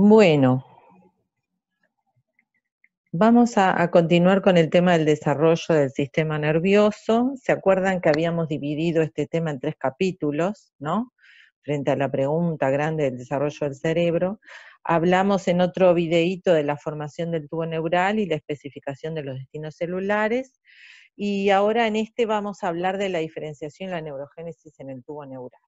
Bueno, vamos a, continuar con el tema del desarrollo del sistema nervioso. ¿Se acuerdan que habíamos dividido este tema en tres capítulos, no? Frente a la pregunta grande del desarrollo del cerebro. Hablamos en otro videíto de la formación del tubo neural y la especificación de los destinos celulares. Y ahora en este vamos a hablar de la diferenciación y la neurogénesis en el tubo neural.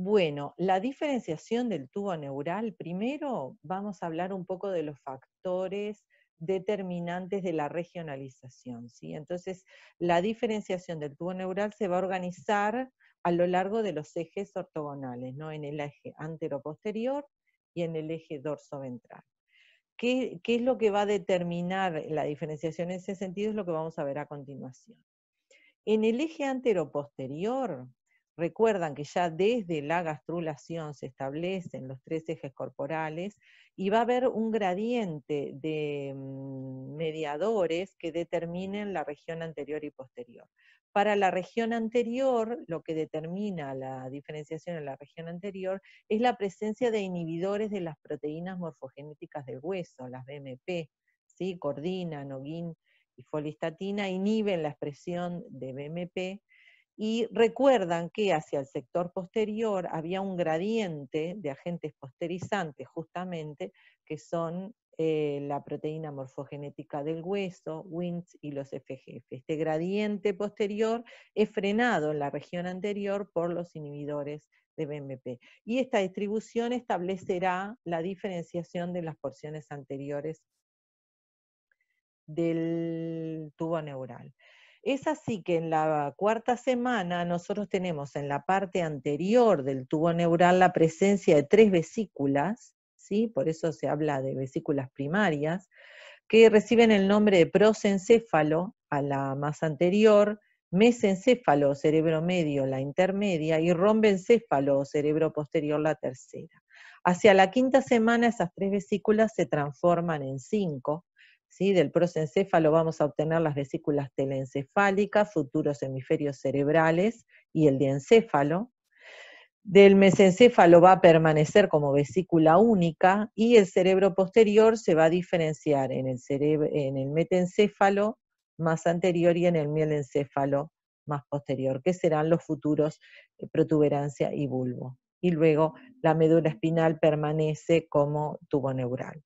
Bueno, la diferenciación del tubo neural, primero vamos a hablar un poco de los factores determinantes de la regionalización. Entonces, la diferenciación del tubo neural se va a organizar a lo largo de los ejes ortogonales, ¿no? en el eje anteroposterior y en el eje dorsoventral. ventral ¿Qué es lo que va a determinar la diferenciación en ese sentido? Es lo que vamos a ver a continuación. En el eje anteroposterior, Recuerdan que ya desde la gastrulación se establecen los tres ejes corporales y va a haber un gradiente de mm, mediadores que determinen la región anterior y posterior. Para la región anterior, lo que determina la diferenciación en la región anterior es la presencia de inhibidores de las proteínas morfogenéticas del hueso, las BMP, cordina, noguin y folistatina, inhiben la expresión de BMP y recuerdan que hacia el sector posterior había un gradiente de agentes posterizantes justamente que son eh, la proteína morfogenética del hueso, WINTS y los FGF. Este gradiente posterior es frenado en la región anterior por los inhibidores de BMP. Y esta distribución establecerá la diferenciación de las porciones anteriores del tubo neural. Es así que en la cuarta semana nosotros tenemos en la parte anterior del tubo neural la presencia de tres vesículas, por eso se habla de vesículas primarias, que reciben el nombre de prosencéfalo a la más anterior, mesencéfalo, cerebro medio, la intermedia, y rombencéfalo, cerebro posterior, la tercera. Hacia la quinta semana esas tres vesículas se transforman en cinco, del prosencéfalo vamos a obtener las vesículas telencefálicas, futuros hemisferios cerebrales y el diencéfalo. Del mesencéfalo va a permanecer como vesícula única y el cerebro posterior se va a diferenciar en el, en el metencéfalo más anterior y en el mielencéfalo más posterior, que serán los futuros eh, protuberancia y bulbo. Y luego la médula espinal permanece como tubo neural.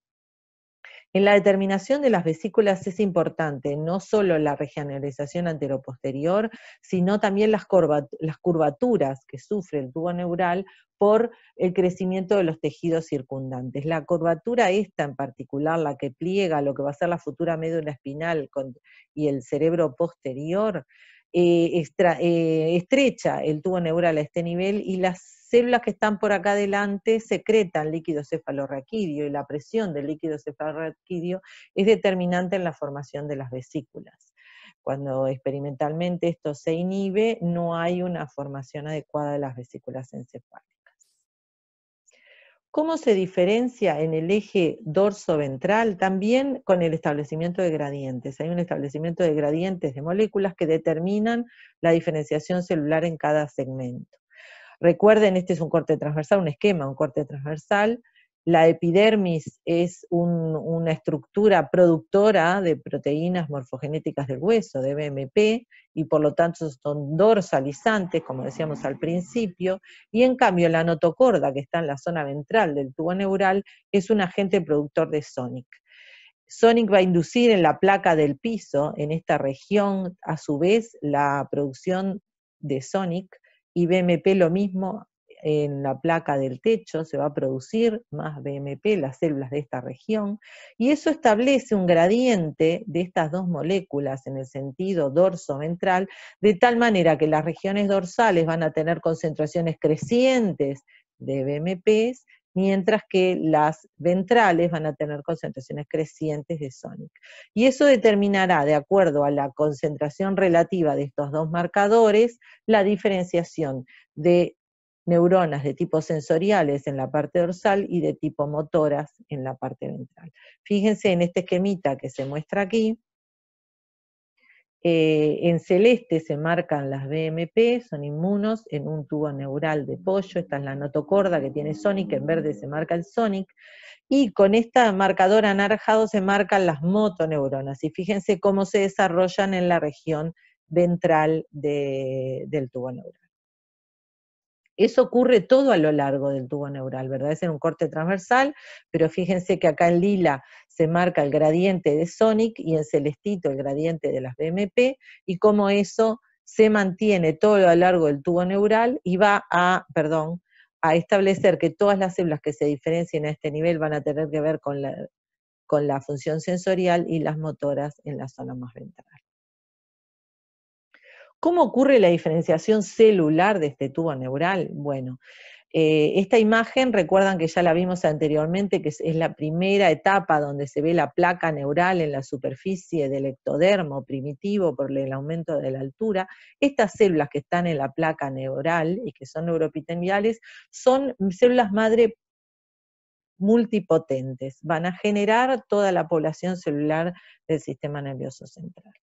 En la determinación de las vesículas es importante no solo la regionalización anteroposterior, sino también las, curvaturas que sufre el tubo neural por el crecimiento de los tejidos circundantes. La curvatura esta en particular, la que pliega lo que va a ser la futura médula espinal y el cerebro posterior, eh, eh, estrecha el tubo neural a este nivel y las células que están por acá adelante secretan líquido cefalorraquídeo y la presión del líquido cefalorraquídeo es determinante en la formación de las vesículas. Cuando experimentalmente esto se inhibe, no hay una formación adecuada de las vesículas encefálicas. ¿Cómo se diferencia en el eje dorso-ventral? También con el establecimiento de gradientes. Hay un establecimiento de gradientes de moléculas que determinan la diferenciación celular en cada segmento. Recuerden, este es un corte transversal, un esquema, un corte transversal. La epidermis es una estructura productora de proteínas morfogenéticas del hueso, de BMP, y por lo tanto son dorsalizantes, como decíamos al principio, y en cambio la notocorda, que está en la zona ventral del tubo neural, es un agente productor de SONIC. SONIC va a inducir en la placa del piso, en esta región, a su vez, la producción de SONIC, y BMP lo mismo en la placa del techo, se va a producir más BMP, las células de esta región, y eso establece un gradiente de estas dos moléculas en el sentido dorso-ventral, de tal manera que las regiones dorsales van a tener concentraciones crecientes de BMPs mientras que las ventrales van a tener concentraciones crecientes de SONIC. Y eso determinará, de acuerdo a la concentración relativa de estos dos marcadores, la diferenciación de neuronas de tipo sensoriales en la parte dorsal y de tipo motoras en la parte ventral. Fíjense en este esquemita que se muestra aquí, eh, en celeste se marcan las BMP, son inmunos, en un tubo neural de pollo, esta es la notocorda que tiene Sonic, en verde se marca el Sonic, y con esta marcadora anarjado se marcan las motoneuronas, y fíjense cómo se desarrollan en la región ventral del tubo neural. Eso ocurre todo a lo largo del tubo neural, ¿verdad? Es en un corte transversal, pero fíjense que acá en lila se marca el gradiente de Sonic y en celestito el gradiente de las BMP y cómo eso se mantiene todo a lo largo del tubo neural y va a, perdón, a establecer que todas las células que se diferencien a este nivel van a tener que ver con la, con la función sensorial y las motoras en la zona más ventral. ¿Cómo ocurre la diferenciación celular de este tubo neural? Bueno, eh, esta imagen, recuerdan que ya la vimos anteriormente, que es, la primera etapa donde se ve la placa neural en la superficie del ectodermo primitivo por el aumento de la altura. Estas células que están en la placa neural y que son neuroepiteliales son células madre multipotentes, van a generar toda la población celular del sistema nervioso central.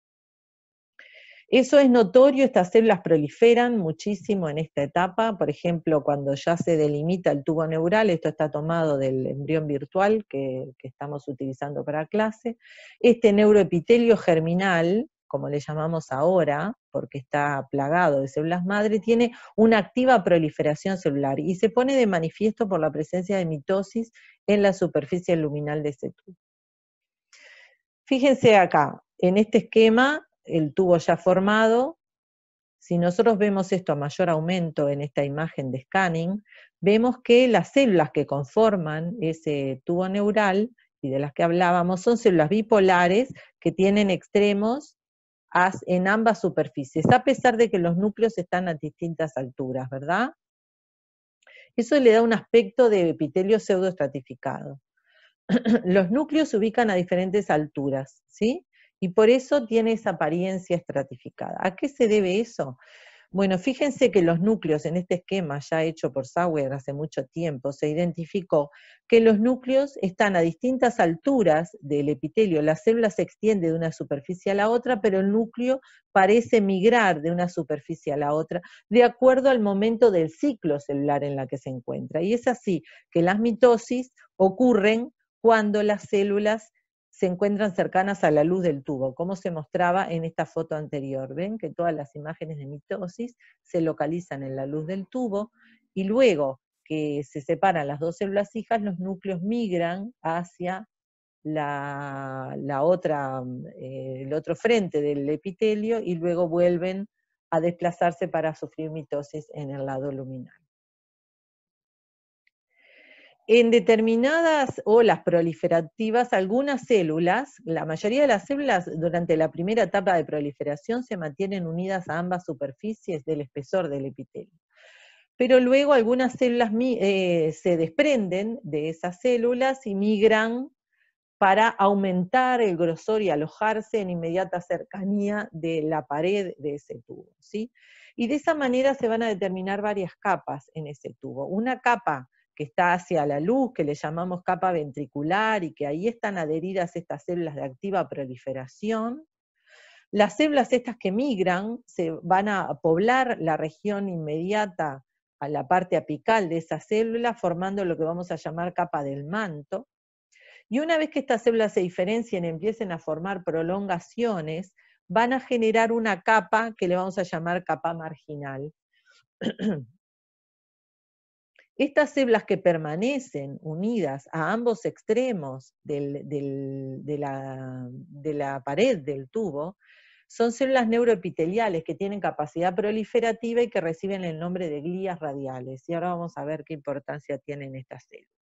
Eso es notorio, estas células proliferan muchísimo en esta etapa, por ejemplo, cuando ya se delimita el tubo neural, esto está tomado del embrión virtual que, estamos utilizando para clase, este neuroepitelio germinal, como le llamamos ahora, porque está plagado de células madre, tiene una activa proliferación celular y se pone de manifiesto por la presencia de mitosis en la superficie luminal de ese tubo. Fíjense acá, en este esquema el tubo ya formado, si nosotros vemos esto a mayor aumento en esta imagen de scanning, vemos que las células que conforman ese tubo neural y de las que hablábamos son células bipolares que tienen extremos en ambas superficies, a pesar de que los núcleos están a distintas alturas, ¿verdad? Eso le da un aspecto de epitelio pseudoestratificado. Los núcleos se ubican a diferentes alturas, ¿sí? y por eso tiene esa apariencia estratificada. ¿A qué se debe eso? Bueno, fíjense que los núcleos, en este esquema ya hecho por Sauer hace mucho tiempo, se identificó que los núcleos están a distintas alturas del epitelio. La célula se extiende de una superficie a la otra, pero el núcleo parece migrar de una superficie a la otra de acuerdo al momento del ciclo celular en la que se encuentra. Y es así que las mitosis ocurren cuando las células se encuentran cercanas a la luz del tubo, como se mostraba en esta foto anterior. Ven que todas las imágenes de mitosis se localizan en la luz del tubo y luego que se separan las dos células hijas, los núcleos migran hacia la, otra, eh, el otro frente del epitelio y luego vuelven a desplazarse para sufrir mitosis en el lado luminal en determinadas olas proliferativas, algunas células, la mayoría de las células durante la primera etapa de proliferación se mantienen unidas a ambas superficies del espesor del epitelio. Pero luego algunas células eh, se desprenden de esas células y migran para aumentar el grosor y alojarse en inmediata cercanía de la pared de ese tubo. ¿sí? Y de esa manera se van a determinar varias capas en ese tubo. Una capa que está hacia la luz, que le llamamos capa ventricular y que ahí están adheridas estas células de activa proliferación. Las células estas que migran se van a poblar la región inmediata a la parte apical de esa célula, formando lo que vamos a llamar capa del manto. Y una vez que estas células se diferencien y empiecen a formar prolongaciones, van a generar una capa que le vamos a llamar capa marginal. Estas células que permanecen unidas a ambos extremos de, de la pared del tubo son células neuroepiteliales que tienen capacidad proliferativa y que reciben el nombre de glías radiales. Y ahora vamos a ver qué importancia tienen estas células.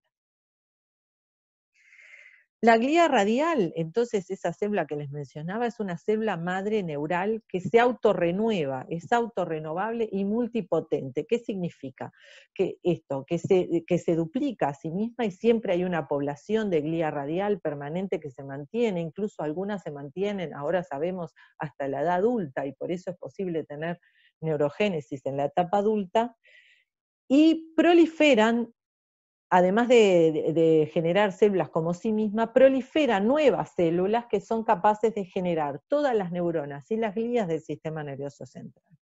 La glía radial, entonces esa célula que les mencionaba, es una célula madre neural que se autorrenueva, es autorrenovable y multipotente. ¿Qué significa? Que esto, que se, que se duplica a sí misma y siempre hay una población de glía radial permanente que se mantiene, incluso algunas se mantienen, ahora sabemos, hasta la edad adulta y por eso es posible tener neurogénesis en la etapa adulta, y proliferan además de, generar células como sí misma, prolifera nuevas células que son capaces de generar todas las neuronas y las glías del sistema nervioso central.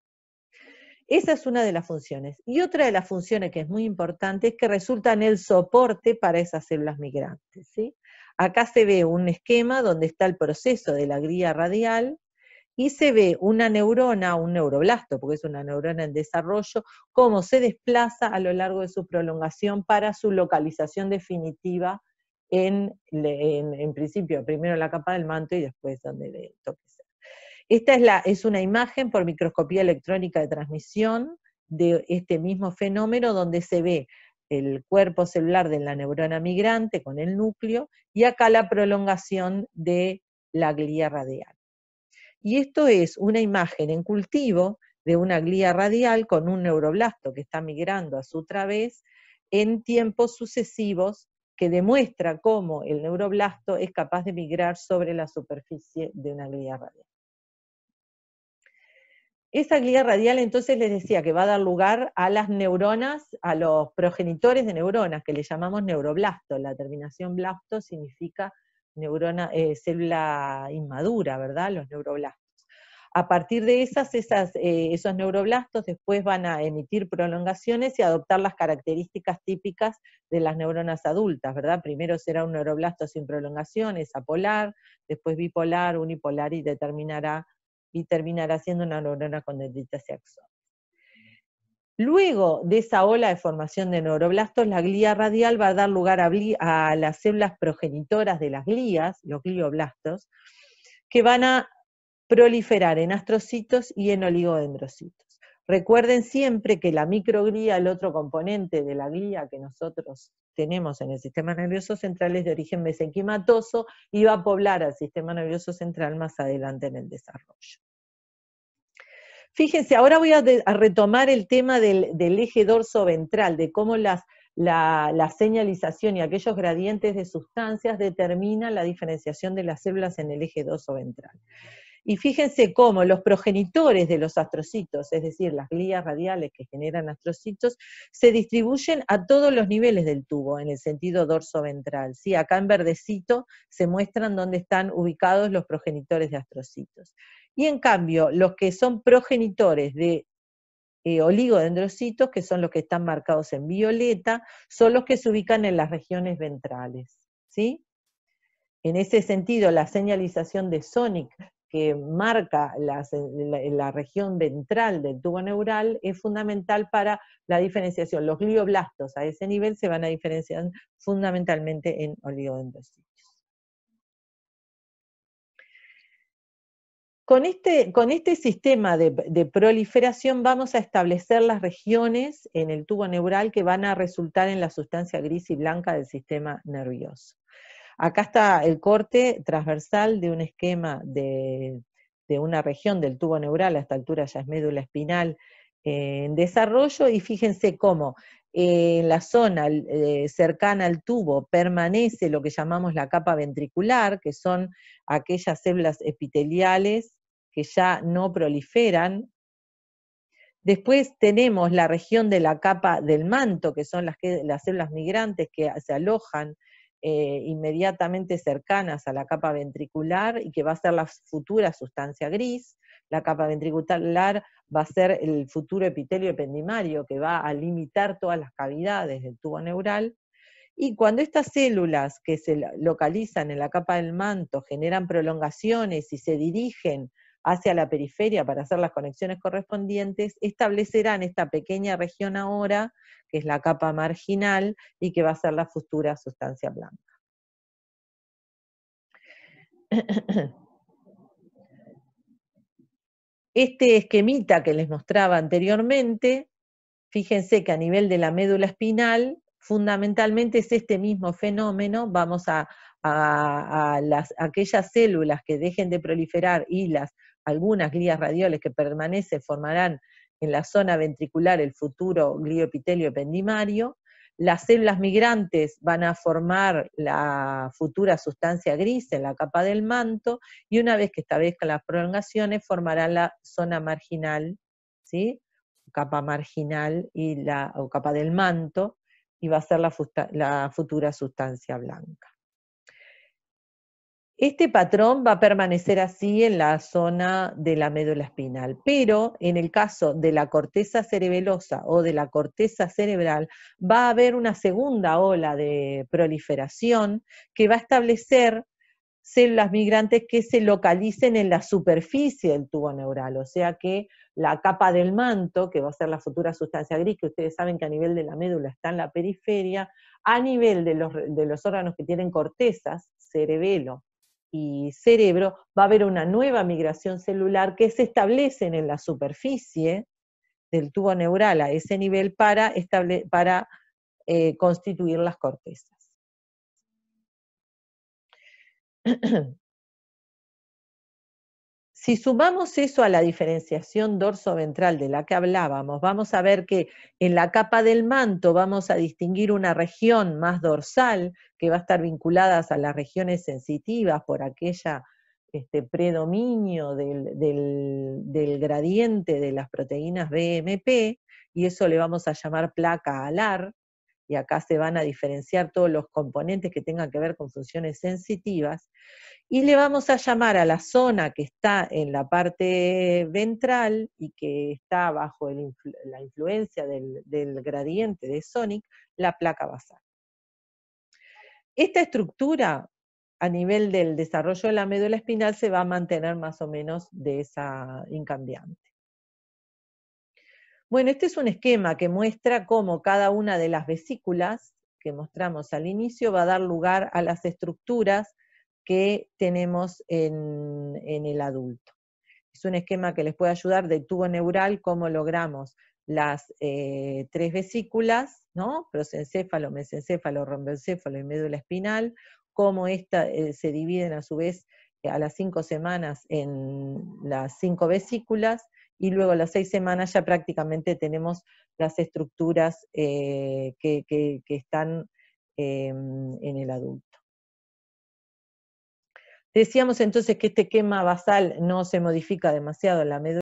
Esa es una de las funciones. Y otra de las funciones que es muy importante es que resulta en el soporte para esas células migrantes. Acá se ve un esquema donde está el proceso de la gría radial, y se ve una neurona, un neuroblasto, porque es una neurona en desarrollo, cómo se desplaza a lo largo de su prolongación para su localización definitiva en, en, principio, primero la capa del manto y después donde le toque Esta es, la, es una imagen por microscopía electrónica de transmisión de este mismo fenómeno donde se ve el cuerpo celular de la neurona migrante con el núcleo y acá la prolongación de la glía radial. Y esto es una imagen en cultivo de una glía radial con un neuroblasto que está migrando a su través en tiempos sucesivos que demuestra cómo el neuroblasto es capaz de migrar sobre la superficie de una glía radial. Esa glía radial entonces les decía que va a dar lugar a las neuronas, a los progenitores de neuronas, que le llamamos neuroblasto. La terminación blasto significa neurona, eh, célula inmadura, ¿verdad? Los neuroblastos. A partir de esas, esas eh, esos neuroblastos después van a emitir prolongaciones y adoptar las características típicas de las neuronas adultas, ¿verdad? Primero será un neuroblasto sin prolongaciones, apolar, después bipolar, unipolar y, determinará, y terminará siendo una neurona con y axón. Luego de esa ola de formación de neuroblastos, la glía radial va a dar lugar a, las células progenitoras de las glías, los glioblastos, que van a proliferar en astrocitos y en oligodendrocitos. Recuerden siempre que la microglía, el otro componente de la glía que nosotros tenemos en el sistema nervioso central es de origen mesenquimatoso y va a poblar al sistema nervioso central más adelante en el desarrollo. Fíjense, ahora voy a, retomar el tema del, eje dorso ventral, de cómo la, la, señalización y aquellos gradientes de sustancias determinan la diferenciación de las células en el eje dorso ventral. Y fíjense cómo los progenitores de los astrocitos, es decir, las glías radiales que generan astrocitos, se distribuyen a todos los niveles del tubo, en el sentido dorso-ventral. ¿sí? Acá en verdecito se muestran dónde están ubicados los progenitores de astrocitos. Y en cambio, los que son progenitores de eh, oligodendrocitos, que son los que están marcados en violeta, son los que se ubican en las regiones ventrales. ¿sí? En ese sentido, la señalización de Sonic que marca eh, la, región ventral del tubo neural es fundamental para la diferenciación. Los glioblastos a ese nivel se van a diferenciar fundamentalmente en oligodendrocitos. Con este, con este, sistema de, proliferación vamos a establecer las regiones en el tubo neural que van a resultar en la sustancia gris y blanca del sistema nervioso. Acá está el corte transversal de un esquema de, una región del tubo neural, a esta altura ya es médula espinal, eh, en desarrollo, y fíjense cómo eh, en la zona eh, cercana al tubo permanece lo que llamamos la capa ventricular, que son aquellas células epiteliales que ya no proliferan. Después tenemos la región de la capa del manto, que son las, las células migrantes que se alojan eh, inmediatamente cercanas a la capa ventricular y que va a ser la futura sustancia gris. La capa ventricular va a ser el futuro epitelio ependimario que va a limitar todas las cavidades del tubo neural. Y cuando estas células que se localizan en la capa del manto generan prolongaciones y se dirigen hacia la periferia para hacer las conexiones correspondientes, establecerán esta pequeña región ahora, que es la capa marginal y que va a ser la futura sustancia blanca. Este esquemita que les mostraba anteriormente, fíjense que a nivel de la médula espinal, fundamentalmente es este mismo fenómeno, vamos a, aquellas células que dejen de proliferar y las algunas glías radiales que permanecen formarán en la zona ventricular el futuro glioepitelio ependimario, las células migrantes van a formar la futura sustancia gris en la capa del manto y una vez que establezcan las prolongaciones formarán la zona marginal, ¿sí? capa marginal y la, o capa del manto y va a ser la futura sustancia blanca. Este patrón va a permanecer así en la zona de la médula espinal, pero en el caso de la corteza cerebelosa o de la corteza cerebral va a haber una segunda ola de proliferación que va a establecer células migrantes que se localicen en la superficie del tubo neural, o sea que la capa del manto, que va a ser la futura sustancia gris, que ustedes saben que a nivel de la médula está en la periferia, a nivel de los, órganos que tienen cortezas, cerebelo y cerebro, va a haber una nueva migración celular que se establecen en la superficie del tubo neural a ese nivel para, para eh, constituir las cortezas. Si sumamos eso a la diferenciación dorso-ventral de la que hablábamos, vamos a ver que en la capa del manto vamos a distinguir una región más dorsal, que va a estar vinculada a las regiones sensitivas por aquella este, predominio del gradiente de las proteínas BMP, y eso le vamos a llamar placa alar, y acá se van a diferenciar todos los componentes que tengan que ver con funciones sensitivas, y le vamos a llamar a la zona que está en la parte ventral y que está bajo la influencia del, del gradiente de Sonic, la placa basal. Esta estructura a nivel del desarrollo de la médula espinal se va a mantener más o menos de esa incambiante. Bueno, este es un esquema que muestra cómo cada una de las vesículas que mostramos al inicio va a dar lugar a las estructuras que tenemos en, el adulto. Es un esquema que les puede ayudar del tubo neural, cómo logramos las eh, tres vesículas, ¿no? prosencéfalo, mesencéfalo, rombencéfalo y médula espinal, cómo estas eh, se dividen a su vez eh, a las cinco semanas en las cinco vesículas, y luego a las seis semanas ya prácticamente tenemos las estructuras eh, que, están eh, en el adulto. Decíamos entonces que este quema basal no se modifica demasiado en la médula.